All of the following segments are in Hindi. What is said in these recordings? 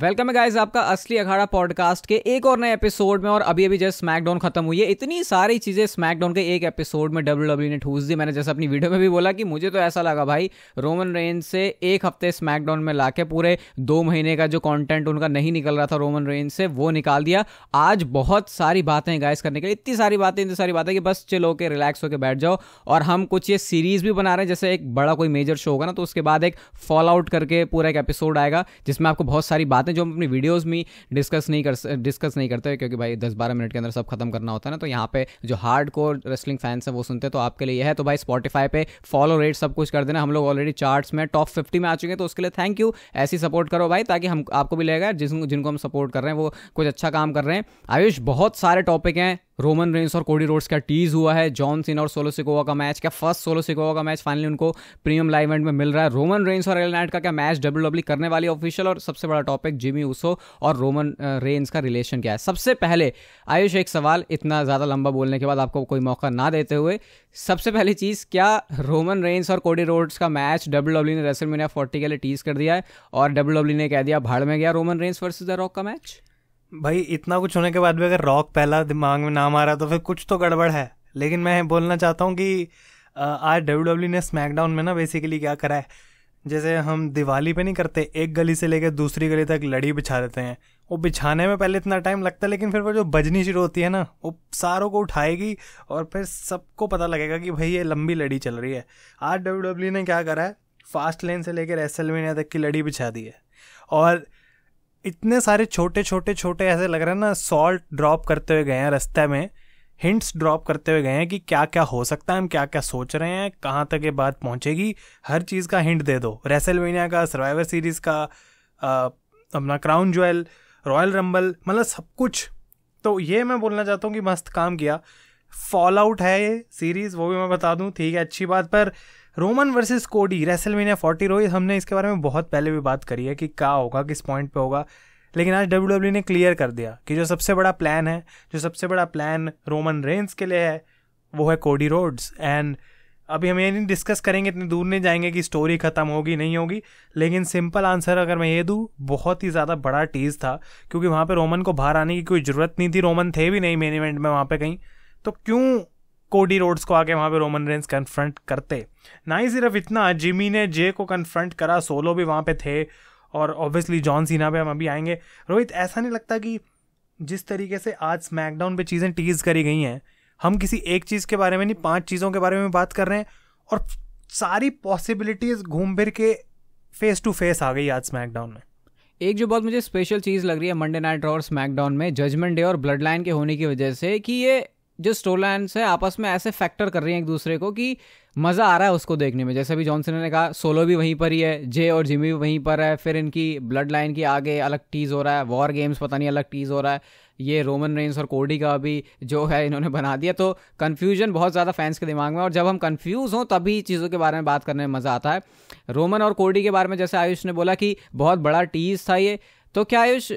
वेलकम है गाइज आपका असली अखाड़ा पॉडकास्ट के एक और नए एपिसोड में और अभी अभी जस्ट स्मैकडाउन खत्म हुई है इतनी सारी चीज़ें स्मैकडाउन के एक एपिसोड में डब्ल्यू डब्ल्यू ने ठूस दी मैंने जैसे अपनी वीडियो में भी बोला कि मुझे तो ऐसा लगा भाई रोमन रेन से एक हफ्ते स्मैकडाउन में ला के पूरे दो महीने का जो कॉन्टेंट उनका नहीं निकल रहा था रोमन रेन से वो निकाल दिया आज बहुत सारी बातें गाइज करने के लिए इतनी सारी बातें इतनी सारी बातें कि बस चलो के रिलैक्स होकर बैठ जाओ और हम कुछ ये सीरीज़ भी बना रहे हैं जैसे एक बड़ा कोई मेजर शो होगा ना तो उसके बाद एक फॉल आउट करके पूरा एक एपिसोड आएगा जिसमें आपको बहुत सारी बात बातें जो हम अपनी वीडियोज़ में डिस्कस नहीं कर डिस्कस नहीं करते क्योंकि भाई दस बारह मिनट के अंदर सब खत्म करना होता है ना तो यहाँ पे जो हार्ड कोर रेस्लिंग फैंस हैं वो सुनते हैं तो आपके लिए यह है तो भाई स्पॉटीफाई पे फॉलो रेट सब कुछ कर देना हम लोग ऑलरेडी चार्ट्स में टॉप फिफ्टी में आ चुके हैं तो उसके लिए थैंक यू ऐसी सपोर्ट करो भाई ताकि हम आपको भी लगेगा जिस जिनको हम सपोर्ट कर रहे हैं वो कुछ अच्छा काम कर रहे हैं आयुष बहुत सारे टॉपिक हैं रोमन रेंस और कोडी रोड्स का टीज हुआ है जॉन सिन और सोलो सिकोवा का मैच क्या फर्स्ट सोलो सिकोवा का मैच फाइनली उनको प्रीमियम लाइव इवेंट में मिल रहा है रोमन रेंस और एलनाइट का क्या मैच डब्ल्यू e करने वाली ऑफिशियल और सबसे बड़ा टॉपिक तक जिमी उसो और रोमन रेंस uh, का रिलेशन क्या है सबसे पहले आयुष एक सवाल इतना ज़्यादा लंबा बोलने के बाद आपको कोई मौका ना देते हुए सबसे पहली चीज़ क्या रोमन रेंस और कोडी रोड्स का मैच डब्ल्यू डब्ल्यू ने रेसल मीडिया फोर्टी के लिए टीज कर दिया है और डब्ल्यू डब्ल्यू e ने कह दिया भाड़ में गया Roman Reigns versus the Rock का मैच भाई इतना कुछ होने के बाद भी अगर रॉक पहला दिमाग में नाम आ रहा तो फिर कुछ तो गड़बड़ है लेकिन मैं बोलना चाहता हूँ कि uh, आज डब्ल्यू डब्ल्यू e ने स्मैकडाउन में ना बेसिकली क्या करा है जैसे हम दिवाली पे नहीं करते एक गली से लेकर दूसरी गली तक लड़ी बिछा देते हैं वो बिछाने में पहले इतना टाइम लगता है लेकिन फिर वो जो बजनी शुरू होती है ना वो सारों को उठाएगी और फिर सबको पता लगेगा कि भाई ये लंबी लड़ी चल रही है आज डब्ल्यू डब्ल्यू e ने क्या करा है फास्ट लेन से लेकर एस एल तक की लड़ी बिछा दी है और इतने सारे छोटे छोटे छोटे ऐसे लग रहे हैं ना सॉल्ट ड्रॉप करते हुए गए हैं रस्ते में हिंट्स ड्रॉप करते हुए गए हैं कि क्या क्या हो सकता है हम क्या क्या सोच रहे हैं कहाँ तक ये बात पहुँचेगी हर चीज़ का हिंट दे दो रेसलवेनिया का सर्वाइवर सीरीज़ का आ, अपना क्राउन ज्वेल रॉयल रंबल मतलब सब कुछ तो ये मैं बोलना चाहता हूँ कि मस्त काम किया फॉल आउट है ये सीरीज़ वो भी मैं बता दूँ ठीक है अच्छी बात पर Roman versus Cody WrestleMania forty रोई हमने इसके बारे में बहुत पहले भी बात करी है कि क्या होगा किस पॉइंट पे होगा लेकिन आज डब्ल्यू e ने क्लियर कर दिया कि जो सबसे बड़ा प्लान है जो सबसे बड़ा प्लान रोमन रेंस के लिए है वो है कोडी रोड्स एंड अभी हम ये नहीं डिस्कस करेंगे इतनी दूर नहीं जाएंगे कि स्टोरी ख़त्म होगी नहीं होगी लेकिन सिंपल आंसर अगर मैं ये दूँ बहुत ही ज़्यादा बड़ा टीज़ था क्योंकि वहाँ पे रोमन को बाहर आने की कोई ज़रूरत नहीं थी रोमन थे भी नहीं मेन इवेंट में वहाँ पे कहीं तो क्यों कोडी रोड्स को आके वहाँ पर रोमन रेंस कन्फ्रंट करते ना ही सिर्फ इतना जिमी ने जे को कन्फ्रंट करा सोलो भी वहाँ पे थे और ऑब्वियसली जॉन सीना पे हम अभी आएंगे रोहित ऐसा नहीं लगता कि जिस तरीके से आज स्मैकडाउन पे चीज़ें टीज करी गई हैं हम किसी एक चीज़ के बारे में नहीं पांच चीज़ों के बारे में बात कर रहे हैं और सारी पॉसिबिलिटीज़ घूम फिर के फेस टू फेस आ गई आज स्मैकडाउन में एक जो बहुत मुझे स्पेशल चीज़ लग रही है मंडे नाइट और स्मैकडाउन में जजमेंट डे और ब्लड लाइन के होने की वजह से कि ये जो स्टोला है आपस में ऐसे फैक्टर कर रही हैं एक दूसरे को कि मज़ा आ रहा है उसको देखने में जैसे अभी जॉनसन ने कहा सोलो भी वहीं पर ही है जे और जिमी भी वहीं पर है फिर इनकी ब्लड लाइन की आगे अलग टीज़ हो रहा है वॉर गेम्स पता नहीं अलग टीज़ हो रहा है ये रोमन रेंस और कोडी का भी जो है इन्होंने बना दिया तो कन्फ्यूजन बहुत ज़्यादा फैंस के दिमाग में और जब हम कन्फ्यूज़ हों तभी चीज़ों के बारे में बात करने में मज़ा आता है रोमन और कोडी के बारे में जैसे आयुष ने बोला कि बहुत बड़ा टीज़ था ये तो क्या आयुष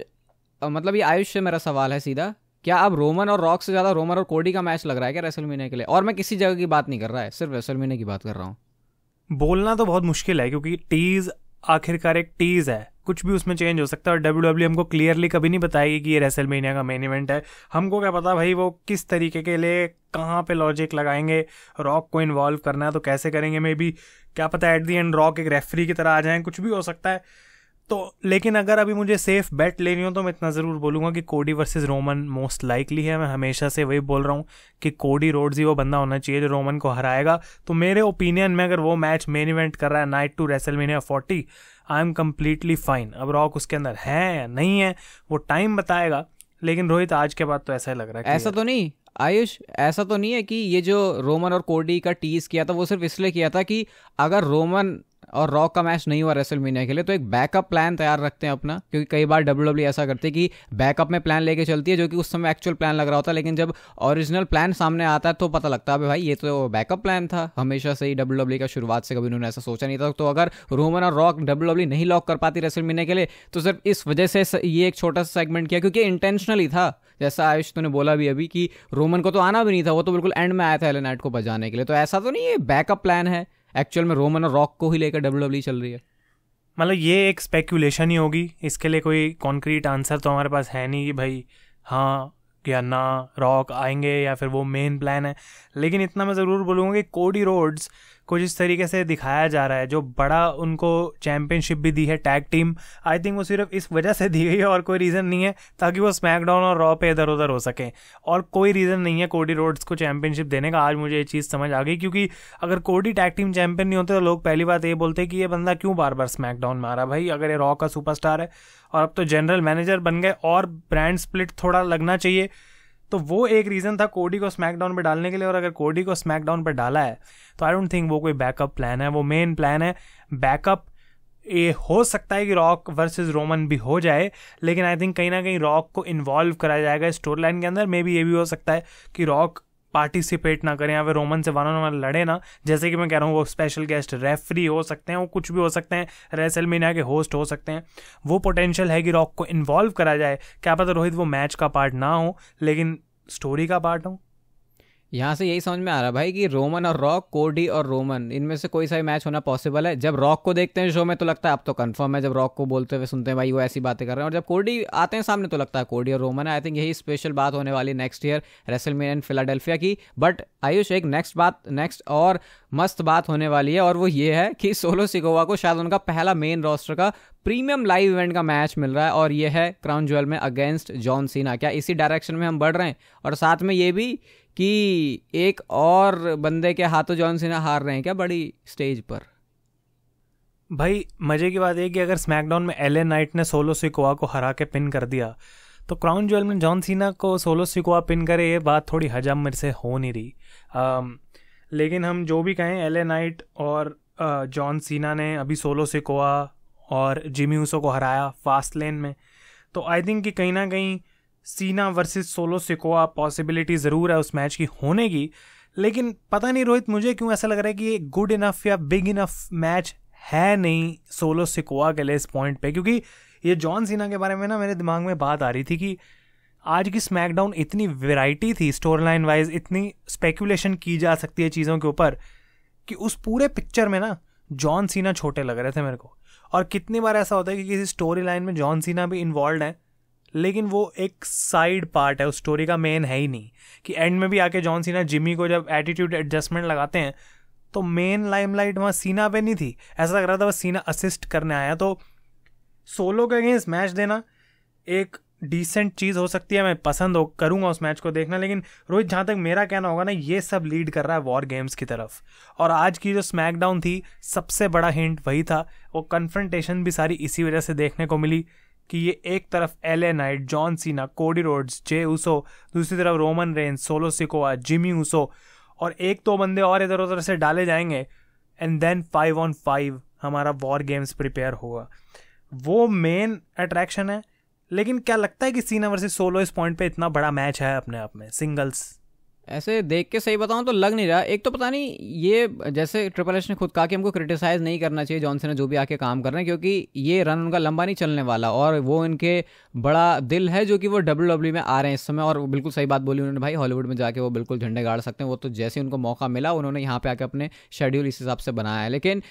मतलब ये आयुष से मेरा सवाल है सीधा क्या अब रोमन और रॉक से ज़्यादा रोमन और कोडी का मैच लग रहा है क्या रेसलमीना के लिए और मैं किसी जगह की बात नहीं कर रहा है सिर्फ रेसलमीना की बात कर रहा हूँ बोलना तो बहुत मुश्किल है क्योंकि टीज आखिरकार एक टीज है कुछ भी उसमें चेंज हो सकता है और डब्ल्यू डब्ल्यू e हमको क्लियरली कभी नहीं बताएगी कि ये रेसलमेनिया का मेन इवेंट है हमको क्या पता भाई वो किस तरीके के लिए कहाँ पे लॉजिक लगाएंगे रॉक को इन्वॉल्व करना है तो कैसे करेंगे मे बी क्या पता एट दी एंड रॉक एक रेफरी की तरह आ जाएं कुछ भी हो सकता है तो लेकिन अगर अभी मुझे सेफ बेट लेनी हो तो मैं इतना ज़रूर बोलूँगा कि कोडी वर्सेस रोमन मोस्ट लाइकली है मैं हमेशा से वही बोल रहा हूँ कि कोडी रोड्स ही वो बंदा होना चाहिए जो रोमन को हराएगा तो मेरे ओपिनियन में अगर वो मैच मेन इवेंट कर रहा है night two WrestleMania forty I am completely fine अब रॉक उसके अंदर है या नहीं है वो टाइम बताएगा लेकिन रोहित आज के बाद तो ऐसा ही लग रहा है ऐसा तो नहीं आयुष ऐसा तो नहीं है कि ये जो रोमन और कोडी का टीज किया था वो सिर्फ इसलिए किया था कि अगर रोमन और रॉ का मैच नहीं हुआ रेसल के लिए तो एक बैकअप प्लान तैयार रखते हैं अपना क्योंकि कई बार डब्ल्यू e ऐसा करती है कि बैकअप में प्लान लेके चलती है जो कि उस समय एक्चुअल प्लान लग रहा होता है लेकिन जब ओरिजिनल प्लान सामने आता है तो पता लगता है भाई ये तो बैकअप प्लान था हमेशा से ही डब्ल्यू e का शुरुआत से कभी उन्होंने ऐसा सोचा नहीं था तो अगर रोमन और रॉक डब्ल्यू डब्ल्यू नहीं लॉक कर पाती रेसल के लिए तो सिर्फ इस वजह से ये एक छोटा सा सेगमेंट किया क्योंकि इंटेंशनली था जैसा आयुष तूने बोला भी अभी कि रोमन को तो आना भी नहीं था वो तो बिल्कुल एंड में आया था एलेनाइट को बजाने के लिए तो ऐसा तो नहीं है बैकअप प्लान है एक्चुअल में रोमन और रॉक को ही लेकर डब्ल्यू डब्ल्यू e चल रही है मतलब ये एक स्पेकुलेशन ही होगी इसके लिए कोई कॉन्क्रीट आंसर तो हमारे पास है नहीं कि भाई हाँ या ना रॉक आएंगे या फिर वो मेन प्लान है लेकिन इतना मैं ज़रूर बोलूँगा कि कोडी रोड्स कुछ इस तरीके से दिखाया जा रहा है जो बड़ा उनको चैंपियनशिप भी दी है टैग टीम आई थिंक वो सिर्फ इस वजह से दी गई है और कोई रीज़न नहीं है ताकि वो स्मैकडाउन और रॉ पे इधर उधर हो सकें और कोई रीज़न नहीं है कोडी रोड्स को चैंपियनशिप देने का आज मुझे ये चीज़ समझ आ गई क्योंकि अगर कोडी टैग टीम चैंपियन नहीं होते तो लोग पहली बात ये बोलते कि ये बंदा क्यों बार बार स्मैकडाउन में रहा भाई अगर ये रॉ का सुपरस्टार है और अब तो जनरल मैनेजर बन गए और ब्रांड स्प्लिट थोड़ा लगना चाहिए तो वो एक रीज़न था कोडी को स्मैकडाउन पे डालने के लिए और अगर कोडी को स्मैकडाउन पे डाला है तो आई डोंट थिंक वो कोई बैकअप प्लान है वो मेन प्लान है बैकअप ये हो सकता है कि रॉक वर्सेस रोमन भी हो जाए लेकिन आई थिंक कहीं ना कहीं रॉक को इन्वॉल्व कराया जाएगा स्टोरी लाइन के अंदर मे बी ये भी हो सकता है कि रॉक पार्टिसिपेट ना करें या फिर रोमन से वन ऑन वन लड़े ना जैसे कि मैं कह रहा हूँ वो स्पेशल गेस्ट रेफरी हो सकते हैं वो कुछ भी हो सकते हैं रेसल मीना के होस्ट हो सकते हैं वो पोटेंशियल है कि रॉक को इन्वॉल्व करा जाए क्या पता रोहित वो मैच का पार्ट ना हो लेकिन स्टोरी का पार्ट हो यहाँ से यही समझ में आ रहा है भाई कि रोमन और रॉक कोडी और रोमन इनमें से कोई सा मैच होना पॉसिबल है जब रॉक को देखते हैं शो में तो लगता है अब तो कंफर्म है जब रॉक को बोलते हुए सुनते हैं भाई वो ऐसी बातें कर रहे हैं और जब कोडी आते हैं सामने तो लगता है कोडी और रोमन आई थिंक यही स्पेशल बात होने वाली next year wrestle and Philadelphia की बट आयुष एक नेक्स्ट बात नेक्स्ट और मस्त बात होने वाली है और वो ये है कि सोलो सिकोवा को शायद उनका पहला मेन रोस्टर का प्रीमियम लाइव इवेंट का मैच मिल रहा है और ये है क्राउन ज्वेल में अगेंस्ट जॉन सीना क्या इसी डायरेक्शन में हम बढ़ रहे हैं और साथ में ये भी कि एक और बंदे के हाथों जॉन सिन्हा हार रहे हैं क्या बड़ी स्टेज पर भाई मजे की बात ये कि अगर स्मैकडाउन में एल नाइट ने सोलो सिकोआ को हरा के पिन कर दिया तो क्राउन ज्वेल में जॉन सीना को सोलो सिकोआ पिन करे ये बात थोड़ी हजम मेरे से हो नहीं रही आ, लेकिन हम जो भी कहें एल नाइट और जॉन सीना ने अभी सोलो सिकोआ और जिमी ऊसो को हराया फास्ट लेन में तो आई थिंक कि कहीं ना कहीं Cena versus solo Sikoa possibility ज़रूर है उस मैच की होने की लेकिन पता नहीं रोहित मुझे क्यों ऐसा लग रहा है कि ये गुड इनफ या बिग इनफ मैच है नहीं सोलो सिकोआ के लिए इस पॉइंट पे क्योंकि ये जॉन सीना के बारे में ना मेरे दिमाग में बात आ रही थी कि आज की स्मैकडाउन इतनी वेराइटी थी स्टोर लाइन वाइज इतनी स्पेकुलेशन की जा सकती है चीज़ों के ऊपर कि उस पूरे पिक्चर में ना जॉन सीना छोटे लग रहे थे मेरे को और कितनी बार ऐसा होता है कि किसी स्टोरी लाइन में जॉन सीना भी इन्वॉल्व है लेकिन वो एक साइड पार्ट है उस स्टोरी का मेन है ही नहीं कि एंड में भी आके जॉन सीना जिमी को जब एटीट्यूड एडजस्टमेंट लगाते हैं तो मेन लाइमलाइट वहाँ सीना पे नहीं थी ऐसा लग रहा था वह सीना असिस्ट करने आया तो सोलो के अगेंस्ट मैच देना एक डिसेंट चीज़ हो सकती है मैं पसंद हो करूँगा उस मैच को देखना लेकिन रोहित जहाँ तक मेरा कहना होगा ना ये सब लीड कर रहा है वॉर गेम्स की तरफ और आज की जो स्मैकडाउन थी सबसे बड़ा हिंट वही था वो कन्फ्रंटेशन भी सारी इसी वजह से देखने को मिली कि ये एक तरफ L night John Cena Cody Rhodes जे उसो दूसरी तरफ Roman Reigns Solo Sikoa Jimmy Uso और एक दो तो बंदे और इधर उधर से डाले जाएंगे and then five on five हमारा वॉर गेम्स प्रिपेयर होगा वो मेन अट्रैक्शन है लेकिन क्या लगता है कि सीना वर्सेस सोलो इस पॉइंट पे इतना बड़ा मैच है अपने आप में सिंगल्स ऐसे देख के सही बताऊं तो लग नहीं रहा एक तो पता नहीं ये जैसे ट्रिपल एच ने खुद कहा कि हमको क्रिटिसाइज़ नहीं करना चाहिए जॉनसन ने जो भी आके काम कर रहे हैं क्योंकि ये रन उनका लंबा नहीं चलने वाला और वो इनके बड़ा दिल है जो कि वो डब्ल्यू डब्ल्यू e में आ रहे हैं इस समय और बिल्कुल सही बात बोली उन्होंने भाई हॉलीवुड में जाके वो बिल्कुल झंडे गाड़ सकते हैं वो तो जैसे उनको मौका मिला उन्होंने यहाँ पर आकर अपने शेड्यूल इस हिसाब से बनाया है लेकिन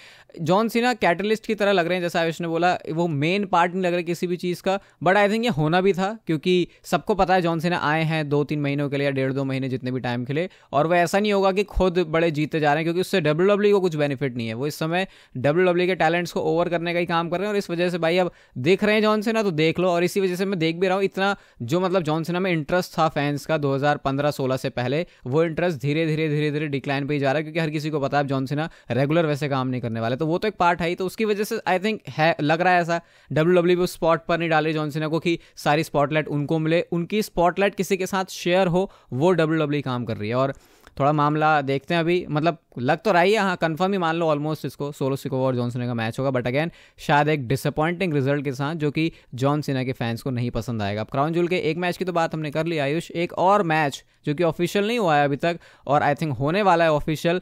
जॉन सीना कैटलिस्ट की तरह लग रहे हैं जैसे आयुष ने बोला वो मेन पार्ट नहीं लग रहा किसी भी चीज़ का बट आई थिंक ये होना भी था क्योंकि सबको पता है जॉन सीना आए हैं दो तीन महीनों के लिए या डेढ़ दो महीने जितने भी टाइम के लिए और वह ऐसा नहीं होगा कि खुद बड़े जीते जा रहे हैं क्योंकि उससे डब्ल्यू डब्ल्यू e को कुछ बेनिफिट नहीं है वो इस समय डब्ल्यू डब्ल्यू e के टैलेंट्स को ओवर करने का ही काम कर रहे हैं और इस वजह से भाई अब देख रहे हैं जॉन तो देख लो और इसी वजह से मैं देख भी रहा हूँ इतना जो मतलब जॉन में इंटरेस्ट था फैंस का दो हज़ार से पहले वो इंटरेस्ट धीरे धीरे धीरे धीरे डिक्लाइन पे ही जा रहा है क्योंकि हर किसी को पता है जॉन रेगुलर वैसे काम नहीं करने वाले तो वो तो एक पार्ट है तो उसकी वजह से आई थिंक है लग रहा है ऐसा डब्ल्यू डब्ल्यू e उस स्पॉट पर नहीं डाल रही जॉन को कि सारी स्पॉटलाइट उनको मिले उनकी स्पॉटलाइट किसी के साथ शेयर हो वो डब्ल्यू डब्ल्यू काम कर रही है और थोड़ा मामला देखते हैं अभी मतलब लग तो रहा ही है हाँ कन्फर्म ही मान लो ऑलमोस्ट इसको सोलो सिको और जॉन सिना का मैच होगा बट अगेन शायद एक डिसअपॉइंटिंग रिजल्ट के साथ जो कि जॉन सिना के फैंस को नहीं पसंद आएगा अब क्राउन जूल के एक मैच की तो बात हमने कर ली आयुष एक और मैच जो कि ऑफिशियल नहीं हुआ है अभी तक और आई थिंक होने वाला है ऑफिशियल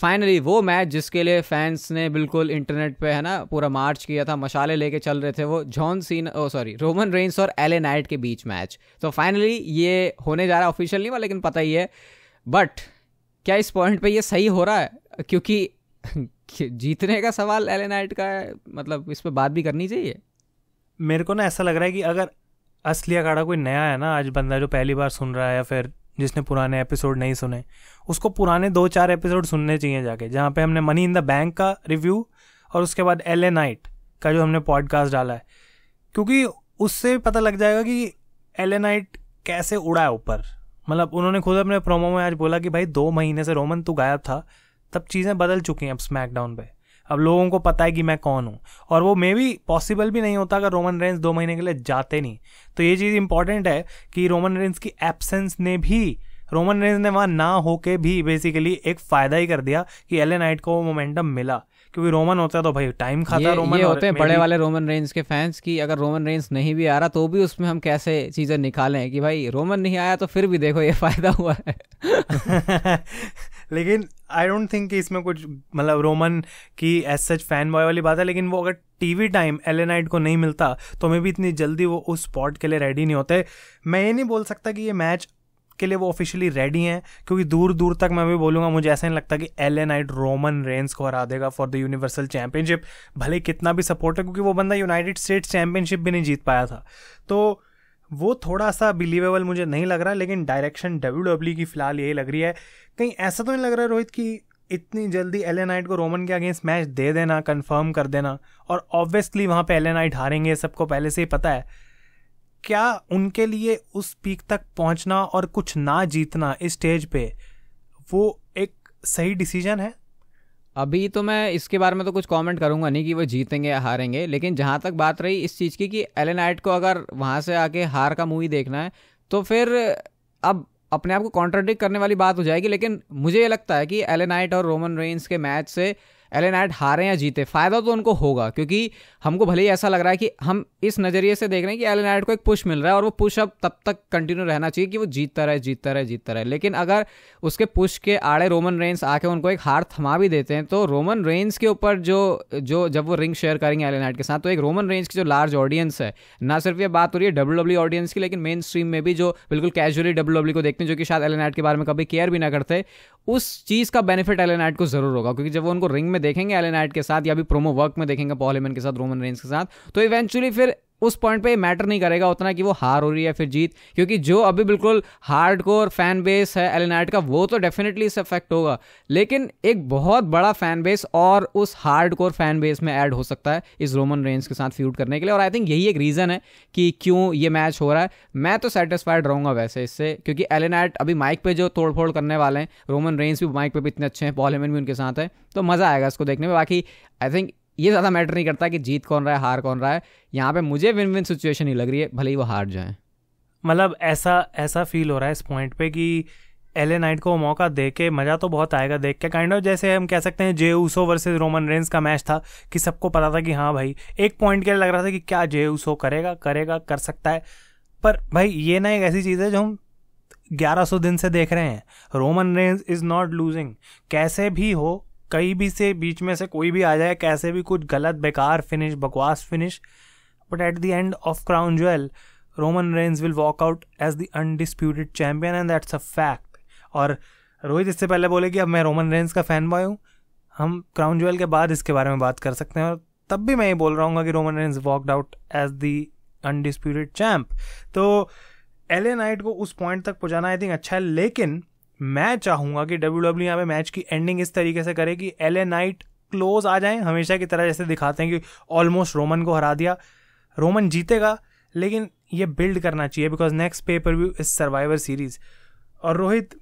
फाइनली वो मैच जिसके लिए फैंस ने बिल्कुल इंटरनेट पे है ना पूरा मार्च किया था मशाले लेके चल रहे थे वो John Cena oh sorry Roman Reigns और एले नाइट के बीच मैच तो फाइनली ये होने जा रहा है ऑफिशियल नहीं हुआ लेकिन पता ही है बट क्या इस पॉइंट पे ये सही हो रहा है क्योंकि जीतने का सवाल एले नाइट का है मतलब इस पर बात भी करनी चाहिए मेरे को ना ऐसा लग रहा है कि अगर असली अखाड़ा कोई नया है ना आज बंदा जो पहली बार सुन रहा है या फिर जिसने पुराने एपिसोड नहीं सुने उसको पुराने दो चार एपिसोड सुनने चाहिए जाके जहाँ पे हमने मनी इन द बैंक का रिव्यू और उसके बाद एल ए नाइट का जो हमने पॉडकास्ट डाला है क्योंकि उससे पता लग जाएगा कि एल ए नाइट कैसे उड़ा है ऊपर मतलब उन्होंने खुद अपने प्रोमो में आज बोला कि भाई दो महीने से रोमन तू गायब था तब चीज़ें बदल चुकी हैं अब स्मैकडाउन पर अब लोगों को पता है कि मैं कौन हूँ और वो मे भी पॉसिबल भी नहीं होता अगर रोमन रेंस दो महीने के लिए जाते नहीं तो ये चीज़ इंपॉर्टेंट है कि रोमन रेंस की एबसेंस ने भी रोमन रेंस ने वहाँ ना होके भी बेसिकली एक फ़ायदा ही कर दिया कि एल नाइट को मोमेंटम मिला क्योंकि रोमन होता है तो भाई टाइम खाता ये, रोमन ये होते हैं बड़े वाले रोमन रेंज के फैंस की अगर रोमन रेंज नहीं भी आ रहा तो भी उसमें हम कैसे चीजें निकालें कि भाई रोमन नहीं आया तो फिर भी देखो ये फायदा हुआ है लेकिन आई डोंट थिंक कि इसमें कुछ मतलब रोमन की एज सच फैन बॉय वाली बात है लेकिन वो अगर टीवी टाइम एलेनाइट को नहीं मिलता तो मे भी इतनी जल्दी वो उस स्पॉट के लिए रेडी नहीं होते मैं ये नहीं बोल सकता कि ये मैच के लिए वो ऑफिशियली रेडी हैं क्योंकि दूर दूर तक मैं भी बोलूँगा मुझे ऐसा नहीं लगता कि L Knight Roman Reigns को हरा देगा फॉर द यूनिवर्सल चैंपियनशिप भले कितना भी सपोर्ट है क्योंकि वो बंदा यूनाइटेड स्टेट्स चैंपियनशिप भी नहीं जीत पाया था तो वो थोड़ा सा बिलीवेबल मुझे नहीं लग रहा लेकिन डायरेक्शन डब्ल्यू डब्ल्यू की फिलहाल यही लग रही है कहीं ऐसा तो नहीं लग रहा है रोहित कि इतनी जल्दी एल नाइट को रोमन के अगेंस्ट मैच दे देना कंफर्म कर देना और ऑब्वियसली वहाँ पे एल नाइट हारेंगे सबको पहले से ही पता है क्या उनके लिए उस पीक तक पहुँचना और कुछ ना जीतना इस स्टेज पे वो एक सही डिसीजन है अभी तो मैं इसके बारे में तो कुछ कमेंट करूंगा नहीं कि वो जीतेंगे या हारेंगे लेकिन जहाँ तक बात रही इस चीज़ की कि एलन आइट को अगर वहाँ से आके हार का मूवी देखना है तो फिर अब अपने आप को कॉन्ट्राडिक्ट करने वाली बात हो जाएगी लेकिन मुझे ये लगता है कि एलन आइट और रोमन रेंस के मैच से एलन एड हारे या जीते फ़ायदा तो उनको होगा क्योंकि हमको भले ही ऐसा लग रहा है कि हम इस नज़रिए से देख रहे हैं कि एलन एड को एक पुश मिल रहा है और वो पुश अब तब तक कंटिन्यू रहना चाहिए कि वो जीतता रहे जीतता रहे जीतता रहे लेकिन अगर उसके पुश के आड़े रोमन रेंस आके उनको एक हार थमा भी देते हैं तो रोमन रेंस के ऊपर जो जो जब वो रिंग शेयर करेंगे एलन एड के साथ तो एक रोमन रेंस की जो लार्ज ऑडियंस है ना सिर्फ ये बात हो रही है डब्ल्यू डब्ल्यू ऑडियंस की लेकिन मेन स्ट्रीम में भी जो बिल्कुल कैजुअली डब्ल्यू डब्ल्यू को देखते हैं जो कि शायद एलन एड के बारे में कभी केयर भी ना करते उस चीज़ का बेनिफिट एलन एट को जरूर होगा क्योंकि जब वो उनको रिंग में देखेंगे एलन एट के साथ या भी प्रोमो वर्क में देखेंगे पॉल हेमन के साथ रोमन रेंज के साथ तो इवेंचुअली फिर उस पॉइंट पे मैटर नहीं करेगा उतना कि वो हार हो रही है फिर जीत क्योंकि जो अभी बिल्कुल हार्ड कोर फैन बेस है एलेनाइट का वो तो डेफिनेटली इससे अफेक्ट होगा लेकिन एक बहुत बड़ा फैन बेस और उस हार्ड कोर फैन बेस में ऐड हो सकता है इस रोमन रेंज के साथ फ्यूट करने के लिए और आई थिंक यही एक रीज़न है कि क्यों ये मैच हो रहा है मैं तो सेटिस्फाइड रहूँगा वैसे इससे क्योंकि एलेनाइट अभी माइक पर जो तोड़फोड़ करने वाले हैं रोमन रेंज भी माइक पर भी इतने अच्छे हैं पॉल भी उनके साथ हैं तो मज़ा आएगा इसको देखने में बाकी आई थिंक ये ज़्यादा मैटर नहीं करता कि जीत कौन रहा है हार कौन रहा है यहाँ पे मुझे विन विन सिचुएशन ही लग रही है भले ही वो हार जाए मतलब ऐसा ऐसा फील हो रहा है इस पॉइंट पे कि एले नाइट को मौका दे के मज़ा तो बहुत आएगा देख के काइंड ऑफ जैसे हम कह सकते हैं Jey Uso versus Roman Reigns का मैच था कि सबको पता था कि हाँ भाई एक पॉइंट के लिए लग रहा था कि क्या जे ऊसो करेगा करेगा कर सकता है पर भाई ये ना एक ऐसी चीज़ है जो हम 1100 दिन से देख रहे हैं Roman Reigns is not losing कैसे भी हो कहीं भी से बीच में से कोई भी आ जाए कैसे भी कुछ गलत बेकार फिनिश बकवास finish but at the end of Crown Jewel Roman Reigns will walk out as the undisputed champion and that's a fact और रोहित इससे पहले बोले कि अब मैं रोमन रेंज का फ़ैन बॉय हूँ हम क्राउन ज्वेल के बाद इसके बारे में बात कर सकते हैं और तब भी मैं ये बोल रहा हूँ कि Roman Reigns walked out as the undisputed champ तो एल ए नाइट को उस पॉइंट तक पहुँचाना आई थिंक अच्छा है लेकिन मैं चाहूंगा कि डब्ल्यू डब्ल्यू e यहाँ पे मैच की एंडिंग इस तरीके से करे कि एल ए नाइट क्लोज आ जाएँ हमेशा की तरह जैसे दिखाते हैं कि ऑलमोस्ट रोमन को हरा दिया रोमन जीतेगा लेकिन ये बिल्ड करना चाहिए because next pay per view is Survivor Series और रोहित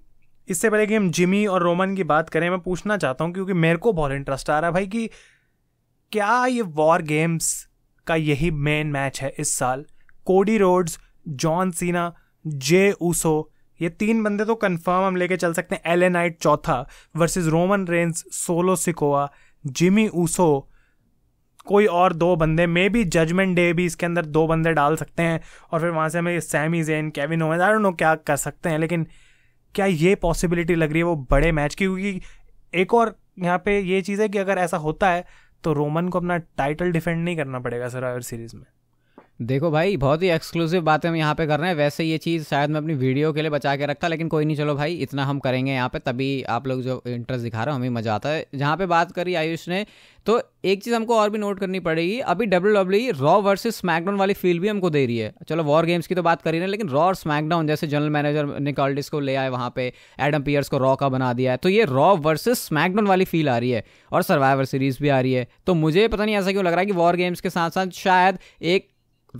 इससे पहले कि हम जिमी और रोमन की बात करें मैं पूछना चाहता हूँ क्योंकि मेरे को बहुत इंटरेस्ट आ रहा है भाई कि क्या ये वॉर गेम्स का यही मेन मैच है इस साल Cody Rhodes John Cena Jey Uso ये तीन बंदे तो कंफर्म हम लेके चल सकते हैं एल नाइट चौथा versus Roman Reigns Solo Sikoa Jimmy Uso कोई और दो बंदे मे बी जजमेंट डे भी इसके अंदर दो बंदे डाल सकते हैं और फिर वहाँ से हमें Sami Zayn Kevin Owens I don't know क्या कर सकते हैं लेकिन क्या ये पॉसिबिलिटी लग रही है वो बड़े मैच की क्योंकि एक और यहाँ पे ये चीज़ है कि अगर ऐसा होता है तो रोमन को अपना टाइटल डिफेंड नहीं करना पड़ेगा सरावर सीरीज़ में देखो भाई बहुत ही एक्सक्लूसिव बातें हम यहाँ पे कर रहे हैं वैसे ये चीज़ शायद मैं अपनी वीडियो के लिए बचा के रखता लेकिन कोई नहीं चलो भाई इतना हम करेंगे यहाँ पे तभी आप लोग जो इंटरेस्ट दिखा रहे हो हमें मज़ा आता है जहाँ पे बात करी आयुष ने तो एक चीज़ हमको और भी नोट करनी पड़ेगी अभी W W Raw versus SmackDown वाली फील भी हमको दे रही है चलो वॉर गेम्स की तो बात करी रहे लेकिन रॉ और स्मैकडाउन जैसे जनरल मैनेजर निकॉल्डिस को ले आए वहाँ पे एडम पियर्स को रॉ का बना दिया है तो ये रॉ वर्सेज स्मैकडाउन वाली फील आ रही है और सर्वाइवर सीरीज भी आ रही है तो मुझे पता नहीं ऐसा क्यों लग रहा है कि वॉर गेम्स के साथ साथ शायद एक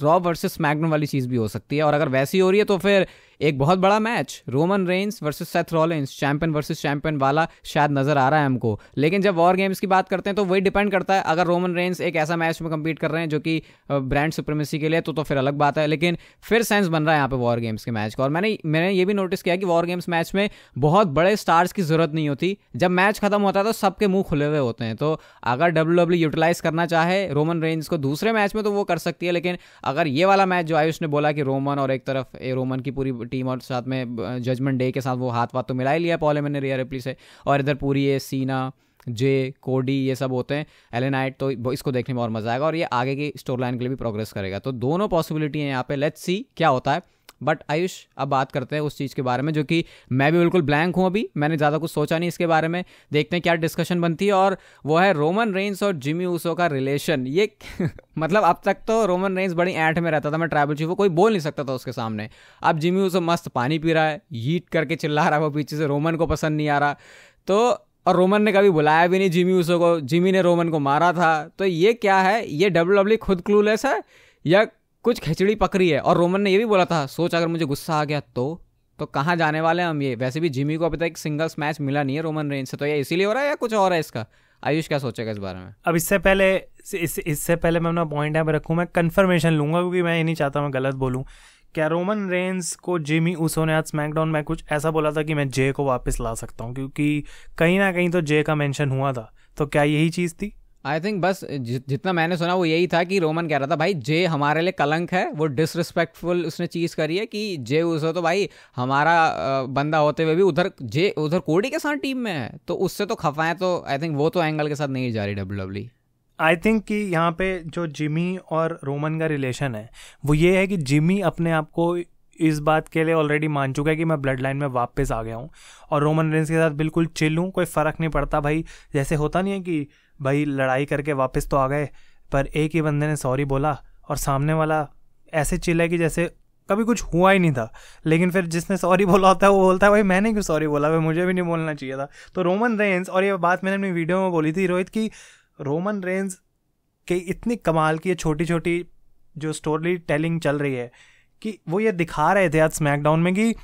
रॉ वर्सेस स्मैकडाउन वाली चीज़ भी हो सकती है और अगर वैसी हो रही है तो फिर एक बहुत बड़ा match Roman Reigns versus Seth Rollins champion versus champion वाला शायद नज़र आ रहा है हमको लेकिन जब वॉर गेम्स की बात करते हैं तो वही डिपेंड करता है अगर रोमन रेंस एक ऐसा मैच में कम्पीट कर रहे हैं जो कि ब्रांड सुप्रीमेसी के लिए तो तो फिर अलग बात है लेकिन फिर सेंस बन रहा है यहाँ पे वॉर गेम्स के मैच का और मैंने मैंने ये भी नोटिस किया कि वॉर गेम्स मैच में बहुत बड़े स्टार्स की ज़रूरत नहीं होती जब मैच खत्म होता है तो सबके मुंह खुले हुए होते हैं तो अगर डब्ल्यू डब्ल्यू यूटिलाइज करना चाहे रोमन रेंज को दूसरे मैच में तो वो कर सकती है लेकिन अगर ये वाला मैच जो आयुष ने बोला कि रोमन और एक तरफ रोमन की पूरी टीम और साथ में जजमेंट डे के साथ वो हाथ वाथ तो मिला ही लिया पॉले मैंने रिया रिप्ली से और इधर पूरी ये सीना जे कोडी ये सब होते हैं एलेनाइट तो इसको देखने में और मजा आएगा और ये आगे की स्टोर लाइन के लिए भी प्रोग्रेस करेगा तो दोनों पॉसिबिलिटी हैं यहाँ पे लेट्स सी क्या होता है बट आयुष अब बात करते हैं उस चीज़ के बारे में जो कि मैं भी बिल्कुल ब्लैंक हूँ अभी मैंने ज़्यादा कुछ सोचा नहीं इसके बारे में देखते हैं क्या डिस्कशन बनती है और वो है रोमन रेंस और जिमी ऊसो का रिलेशन ये मतलब अब तक तो रोमन रेंस बड़ी ऐंठ में रहता था मैं ट्राइबल चीफ कोई बोल नहीं सकता था उसके सामने अब जिमी ऊसो मस्त पानी पी रहा है हीट करके चिल्ला रहा है वो पीछे से रोमन को पसंद नहीं आ रहा तो और रोमन ने कभी बुलाया भी नहीं जिमी को जिमी ने रोमन को मारा था तो ये क्या है ये डब्ल्यू डब्ल्यू खुद क्लूलेस है या कुछ खिचड़ी पक रही है और रोमन ने ये भी बोला था सोच अगर मुझे गुस्सा आ गया तो तो कहाँ जाने वाले हैं हम ये वैसे भी जिमी को अभी तक सिंगल्स मैच मिला नहीं है रोमन रेंज से तो ये इसीलिए हो रहा है या कुछ और है इसका आयुष क्या सोचेगा इस बारे में अब इससे पहले इस इससे पहले मैं अपना पॉइंट यहाँ पर रखूँ मैं कन्फर्मेशन लूंगा क्योंकि मैं ये नहीं चाहता मैं गलत बोलूँ क्या रोमन रेंज को जिमी उसो ने आज स्मैकडाउन में कुछ ऐसा बोला था कि मैं जे को वापस ला सकता हूँ क्योंकि कहीं ना कहीं तो जे का मेंशन हुआ था तो क्या यही चीज़ थी आई थिंक बस जितना मैंने सुना वो यही था कि रोमन कह रहा था भाई जे हमारे लिए कलंक है वो डिसरिस्पेक्टफुल उसने चीज़ करी है कि जे उसे तो भाई हमारा बंदा होते हुए भी उधर जे उधर कोडी के साथ टीम में है तो उससे तो है तो आई थिंक वो तो एंगल के साथ नहीं जा रही डब्ल्यू डब्ल्यू आई थिंक कि यहाँ पे जो जिमी और रोमन का रिलेशन है वो ये है कि जिमी अपने आप को इस बात के लिए ऑलरेडी मान चुका है कि मैं ब्लड लाइन में वापस आ गया हूँ और रोमन रेंस के साथ बिल्कुल चिल हूँ कोई फ़र्क नहीं पड़ता भाई जैसे होता नहीं है कि भाई लड़ाई करके वापस तो आ गए पर एक ही बंदे ने सॉरी बोला और सामने वाला ऐसे चिल्ला कि जैसे कभी कुछ हुआ ही नहीं था लेकिन फिर जिसने सॉरी बोला होता है वो बोलता है भाई मैंने क्यों सॉरी बोला भाई मुझे भी नहीं बोलना चाहिए था तो रोमन रेंज और ये बात मैंने अपनी वीडियो में बोली थी रोहित की रोमन रेंस के इतनी कमाल की छोटी छोटी जो स्टोरी टेलिंग चल रही है कि वो ये दिखा रहे थे आज स्मैकडाउन में कि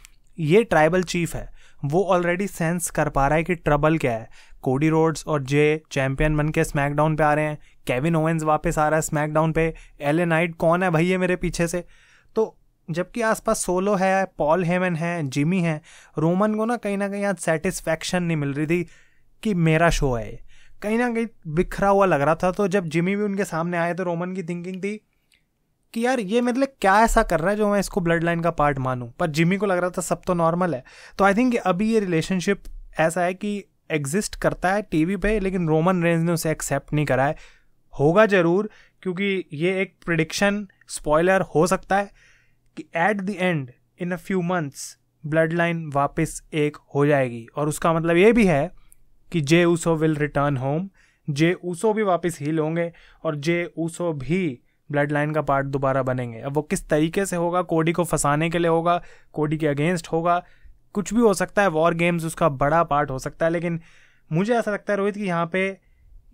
ये ट्राइबल चीफ है वो ऑलरेडी सेंस कर पा रहा है कि ट्रबल क्या है कोडी रोड्स और जे चैंपियन बन के स्मैकडाउन पे आ रहे हैं केविन ओवेंस वापस आ रहा है स्मैकडाउन पे एल ए नाइट कौन है भैया मेरे पीछे से तो जबकि आसपास सोलो है पॉल हेमन है जिमी है रोमन को ना कहीं ना कहीं आज सेटिस्फैक्शन नहीं मिल रही थी कि मेरा शो है कहीं ना कहीं बिखरा हुआ लग रहा था तो जब जिमी भी उनके सामने आए तो रोमन की थिंकिंग थी कि यार ये मतलब क्या ऐसा कर रहा है जो मैं इसको ब्लड लाइन का पार्ट मानूं पर जिमी को लग रहा था सब तो नॉर्मल है तो आई थिंक अभी ये रिलेशनशिप ऐसा है कि एग्जिस्ट करता है टीवी पे लेकिन रोमन रेंज ने उसे एक्सेप्ट नहीं करा है होगा ज़रूर क्योंकि ये एक प्रडिक्शन स्पॉयलर हो सकता है कि at the end in a few months Bloodline वापस एक हो जाएगी और उसका मतलब ये भी है कि Jey Uso will return home Jey Uso भी वापस हील होंगे और जे ऊसो भी ब्लड लाइन का पार्ट दोबारा बनेंगे अब वो किस तरीके से होगा कोडी को फंसाने के लिए होगा कोडी के अगेंस्ट होगा कुछ भी हो सकता है वॉर गेम्स उसका बड़ा पार्ट हो सकता है लेकिन मुझे ऐसा लगता है रोहित कि यहाँ पे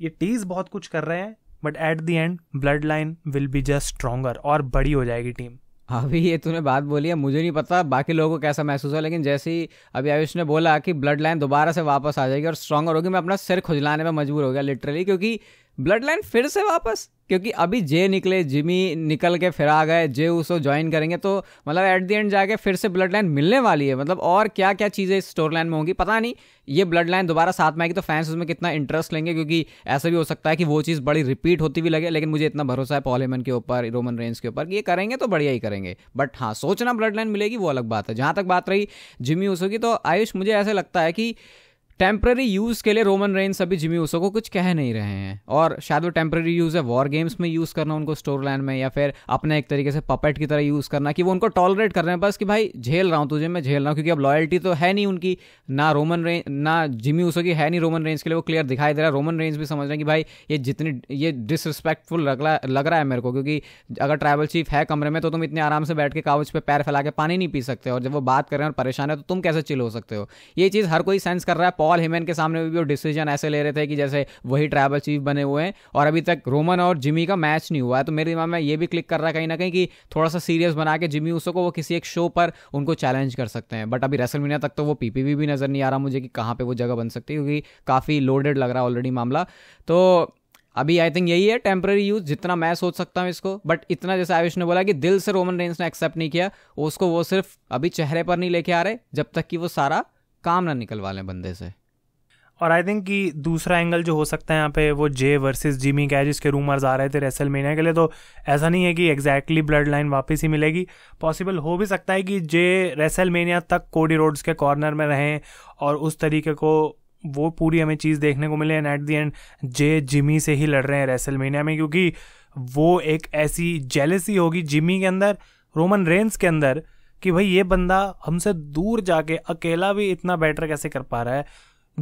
ये टीज बहुत कुछ कर रहे हैं but at the end Bloodline will be just stronger और बड़ी हो जाएगी टीम अभी हाँ ये तूने बात बोली है मुझे नहीं पता बाकी लोगों को कैसा महसूस हो लेकिन जैसे ही अभी आयुष ने बोला कि ब्लड लाइन दोबारा से वापस आ जाएगी और स्ट्रांगर होगी मैं अपना सिर खुजलाने में मजबूर हो गया लिटरली क्योंकि ब्लड लाइन फिर से वापस क्योंकि अभी जे निकले जिमी निकल के फिर आ गए जे उसो ज्वाइन करेंगे तो मतलब एट द एंड जाके फिर से ब्लड लाइन मिलने वाली है मतलब और क्या क्या चीज़ें इस स्टोर लाइन में होंगी पता नहीं ये ब्लड लाइन दोबारा साथ में आएगी तो फैंस उसमें कितना इंटरेस्ट लेंगे क्योंकि ऐसा भी हो सकता है कि वो चीज़ बड़ी रिपीट होती भी लगे लेकिन मुझे इतना भरोसा है पॉलीमन के ऊपर रोमन रेंज के ऊपर कि ये करेंगे तो बढ़िया ही करेंगे बट हाँ सोचना ब्लड लाइन मिलेगी वो अलग बात है जहाँ तक बात रही जिमी उसकी की तो आयुष मुझे ऐसे लगता है कि टेम्प्रेरी यूज के लिए रोमन रेंस अभी जिमी उसो को कुछ कह नहीं रहे हैं और शायद वो टेम्प्रेरी यूज है वॉर गेम्स में यूज करना उनको स्टोर लाइन में या फिर अपने एक तरीके से पपेट की तरह यूज करना कि वो उनको टॉलरेट कर रहे हैं बस कि भाई झेल रहा हूँ तुझे मैं झेल रहा हूँ क्योंकि अब लॉयल्टी तो है नहीं उनकी ना रोमन रेंज ना जिमी उसो की है नहीं रोमन रेंज के लिए वो क्लियर दिखाई दे रहा है रोमन रेंज भी समझ रहे हैं कि भाई ये जितनी ये डिसरिस्पेक्टफुल लग रहा लग रहा है मेरे को क्योंकि अगर ट्रैवल चीफ है कमरे में तो तुम इतने आराम से बैठ के काउच पर पैर फैला के पानी नहीं पी सकते और जब वो बात कर रहे हैं और परेशान है तो तुम कैसे चिल हो सकते हो ये चीज़ हर कोई सेंस कर रहा है पॉल हिमेन के सामने भी वो डिसीजन ऐसे ले रहे थे कि जैसे वही ट्राइबल चीफ बने हुए हैं और अभी तक रोमन और जिमी का मैच नहीं हुआ है तो मेरे दिमाग में ये भी क्लिक कर रहा है कहीं ना कहीं कि थोड़ा सा सीरियस बना के जिमी उसको को वो किसी एक शो पर उनको चैलेंज कर सकते हैं बट अभी रेसल तक तो वो पीपीवी भी नज़र नहीं आ रहा मुझे कि कहाँ पर वो जगह बन सकती है क्योंकि काफ़ी लोडेड लग रहा है ऑलरेडी मामला तो अभी आई थिंक यही है टेम्प्रेरी यूज जितना मैं सोच सकता हूँ इसको बट इतना जैसे आयुष ने बोला कि दिल से रोमन रेंस ने एक्सेप्ट नहीं किया उसको वो सिर्फ अभी चेहरे पर नहीं लेके आ रहे जब तक कि वो सारा काम ना निकलवा लें बंदे से और आई थिंक कि दूसरा एंगल जो हो सकता है यहाँ पे वो जे वर्सेस जिमी का है जिसके रूमर्स आ रहे थे रेसल मेनिया के लिए तो ऐसा नहीं है कि एग्जैक्टली ब्लड लाइन वापस ही मिलेगी पॉसिबल हो भी सकता है कि जे रेसल मेनिया तक कोडी रोड्स के कॉर्नर में रहें और उस तरीके को वो पूरी हमें चीज़ देखने को मिले and at the end Jey Jimmy से ही लड़ रहे हैं रेसल में क्योंकि वो एक ऐसी जेलसी होगी जिमी के अंदर रोमन रेंस के अंदर कि भाई ये बंदा हमसे दूर जाके अकेला भी इतना बेटर कैसे कर पा रहा है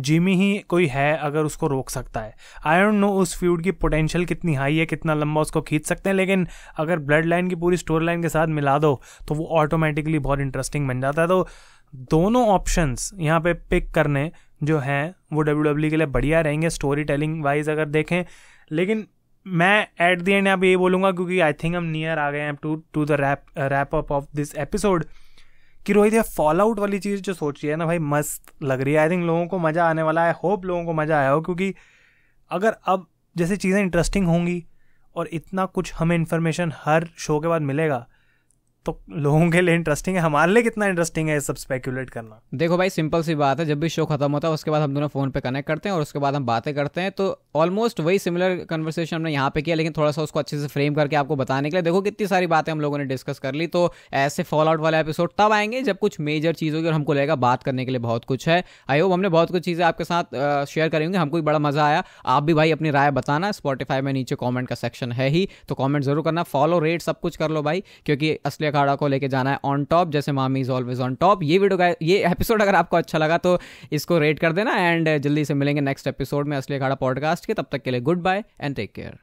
जिमी ही कोई है अगर उसको रोक सकता है आई डोंट नो उस फ्यूड की पोटेंशियल कितनी हाई है कितना लंबा उसको खींच सकते हैं लेकिन अगर ब्लड लाइन की पूरी स्टोरी लाइन के साथ मिला दो तो वो ऑटोमेटिकली बहुत इंटरेस्टिंग बन जाता है तो दोनों ऑप्शंस यहाँ पे पिक करने जो हैं वो डब्ल्यू डब्ल्यू e के लिए बढ़िया रहेंगे स्टोरी टेलिंग वाइज अगर देखें लेकिन मैं एट द एंड अब ये बोलूँगा क्योंकि आई थिंक हम नियर आ गए हैं to to the wrap wrap up of this episode कि रोहित ये फॉल आउट वाली चीज़ जो सोच रही है ना भाई मस्त लग रही है आई थिंक लोगों को मज़ा आने वाला है होप लोगों को मज़ा आया हो क्योंकि अगर अब जैसे चीज़ें इंटरेस्टिंग होंगी और इतना कुछ हमें इन्फॉर्मेशन हर शो के बाद मिलेगा तो लोगों के लिए इंटरेस्टिंग है हमारे लिए कितना इंटरेस्टिंग है ये सब स्पेकुलेट करना देखो भाई सिंपल सी बात है जब भी शो खत्म होता है उसके बाद हम दोनों फोन पे कनेक्ट करते हैं और उसके बाद हम बातें करते हैं तो ऑलमोस्ट वही सिमिलर कन्वर्सेशन हमने यहाँ पे किया लेकिन थोड़ा सा उसको अच्छे से फ्रेम करके आपको बताने के लिए देखो कितनी सारी बातें हम लोगों ने डिस्कस कर ली तो ऐसे फॉल आउट वाले एपिसोड तब आएंगे जब कुछ मेजर चीज होगी और हमको लगेगा बात करने के लिए बहुत कुछ है आई होप हमने बहुत कुछ चीज़ें आपके साथ शेयर करेंगे हमको भी बड़ा मजा आया आप भी भाई अपनी राय बताना स्पॉटिफाई में नीचे कॉमेंट का सेक्शन है ही तो कॉमेंट जरूर करना फॉलो रेट सब कुछ कर लो भाई क्योंकि असली अखाड़ा को लेके जाना है ऑन टॉप जैसे मामी इज ऑलवेज ऑन टॉप ये वीडियो ये एपिसोड अगर आपको अच्छा लगा तो इसको रेट कर देना एंड जल्दी से मिलेंगे नेक्स्ट एपिसोड में असली अखाड़ा पॉडकास्ट के तब तक के लिए goodbye and take care